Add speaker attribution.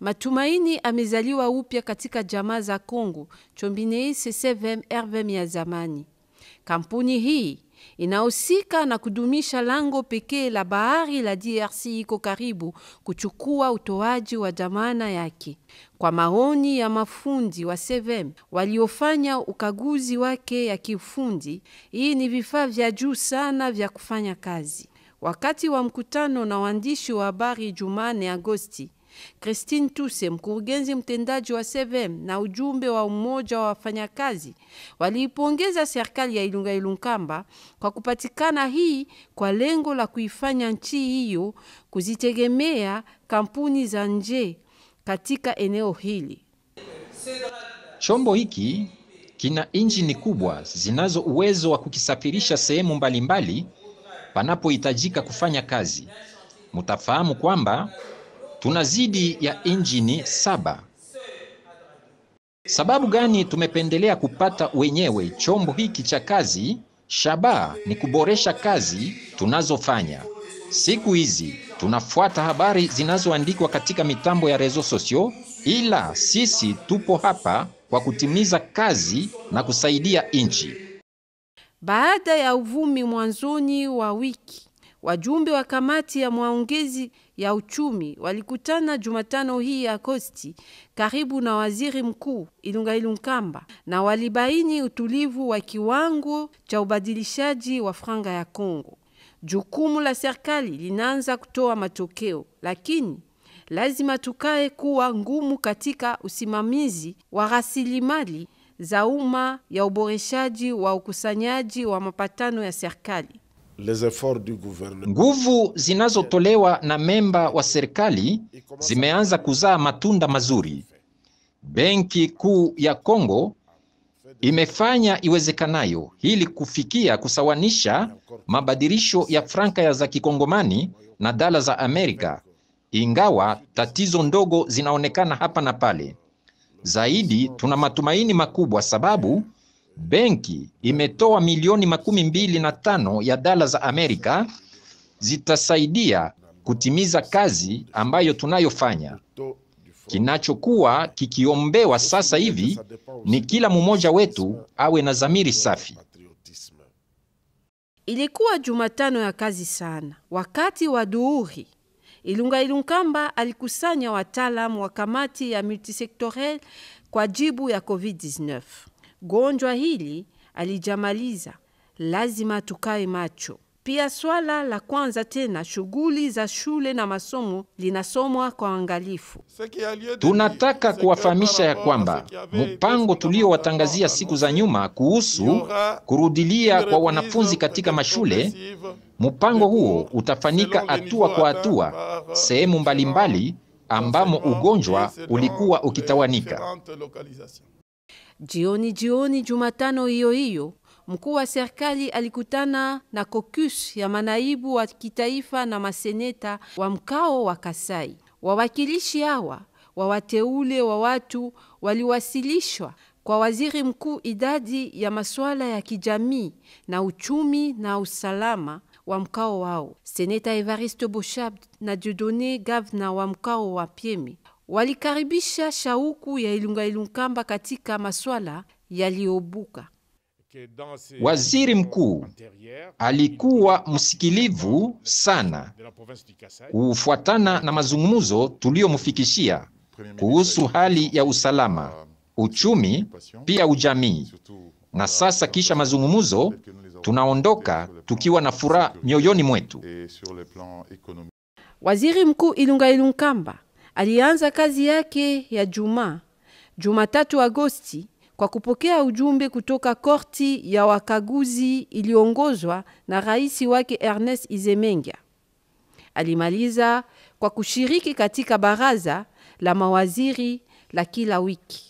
Speaker 1: Matumaini amezaliwa upya katika jamaa za Kongo Chombinei CCVM RVM ya zamani. Kampuni hii inahusika na kudumisha lango pekee la bahari la DRC iko karibu kuchukua utoaji wa dhamana yake. Kwa maoni ya mafundi wa CVM waliofanya ukaguzi wake ya kiufundi, hii ni vifaa vya juu sana vya kufanya kazi. Wakati wa mkutano na waandishi wa habari Jumane Agosti, Christine Tuse, mkurugenzi mtendaji wa Sevem, na ujumbe wa umoja wa wafanyakazi waliipongeza serikali ya Ilunga Ilunkamba kwa kupatikana hii kwa lengo la kuifanya nchi hiyo kuzitegemea kampuni za nje katika eneo hili. Chombo
Speaker 2: hiki kina injini kubwa zinazo uwezo wa kukisafirisha sehemu mbalimbali panapohitajika kufanya kazi. Mutafahamu kwamba tuna zidi ya injini saba. Sababu gani tumependelea kupata wenyewe chombo hiki cha kazi? Shabaha ni kuboresha kazi tunazofanya. Siku hizi tunafuata habari zinazoandikwa katika mitambo ya rezo sosio, ila sisi tupo hapa kwa kutimiza kazi na kusaidia nchi.
Speaker 1: Baada ya uvumi mwanzoni wa wiki Wajumbe wa kamati ya maongezi ya uchumi walikutana Jumatano hii ya Agosti karibu na waziri mkuu Ilunga Ilunkamba na walibaini utulivu wa kiwango cha ubadilishaji wa franga ya Kongo. Jukumu la serikali linaanza kutoa matokeo, lakini lazima tukae kuwa ngumu katika usimamizi wa rasilimali za umma ya uboreshaji wa ukusanyaji wa mapatano ya serikali.
Speaker 2: Nguvu zinazotolewa na memba wa serikali zimeanza kuzaa matunda mazuri. Benki Kuu ya Kongo imefanya iwezekanayo ili kufikia kusawanisha mabadilisho ya franka za kikongomani na dala za Amerika, ingawa tatizo ndogo zinaonekana hapa na pale. Zaidi tuna matumaini makubwa sababu benki imetoa milioni makumi mbili na tano ya dala za Amerika zitasaidia kutimiza kazi ambayo tunayofanya. Kinachokuwa kikiombewa sasa hivi ni kila mmoja wetu awe na dhamiri safi.
Speaker 1: Ilikuwa Jumatano ya kazi sana. Wakati wa duhuri. Ilunga Ilunkamba alikusanya wataalamu wa kamati ya multisektorel kwa jibu ya COVID-19 gonjwa hili alijamaliza, lazima tukae macho. Pia swala la kwanza tena, shughuli za shule na masomo linasomwa kwa uangalifu.
Speaker 2: Tunataka kuwafahamisha ya kwamba mpango tuliowatangazia siku za nyuma kuhusu kurudilia kwa wanafunzi katika mashule, mpango huo utafanyika hatua kwa hatua sehemu mbalimbali ambamo ugonjwa ulikuwa ukitawanika.
Speaker 1: Jioni jioni Jumatano hiyo hiyo, mkuu wa serikali alikutana na kokus ya manaibu wa kitaifa na maseneta wa mkao wa Kasai. Wawakilishi hawa wa wateule wa watu waliwasilishwa kwa waziri mkuu idadi ya masuala ya kijamii na uchumi na usalama wa mkao wao. Seneta Evaristo Boshab na Dieudonne Gavna wa mkao wa Piemi, walikaribisha shauku ya Ilunga katika maswala yaliyobuka.
Speaker 2: Waziri mkuu alikuwa msikilivu sana kufuatana na mazungumzo tuliyomfikishia kuhusu hali ya usalama, uchumi, pia ujamii. Na sasa kisha mazungumzo tunaondoka tukiwa na furaha mioyoni mwetu.
Speaker 1: Waziri Mkuu Ilunga Ilunkamba Alianza kazi yake ya Jumaa, Jumatatu Agosti, kwa kupokea ujumbe kutoka korti ya wakaguzi iliongozwa na rais wake Ernest Izemenga. Alimaliza kwa kushiriki katika baraza la mawaziri la kila wiki.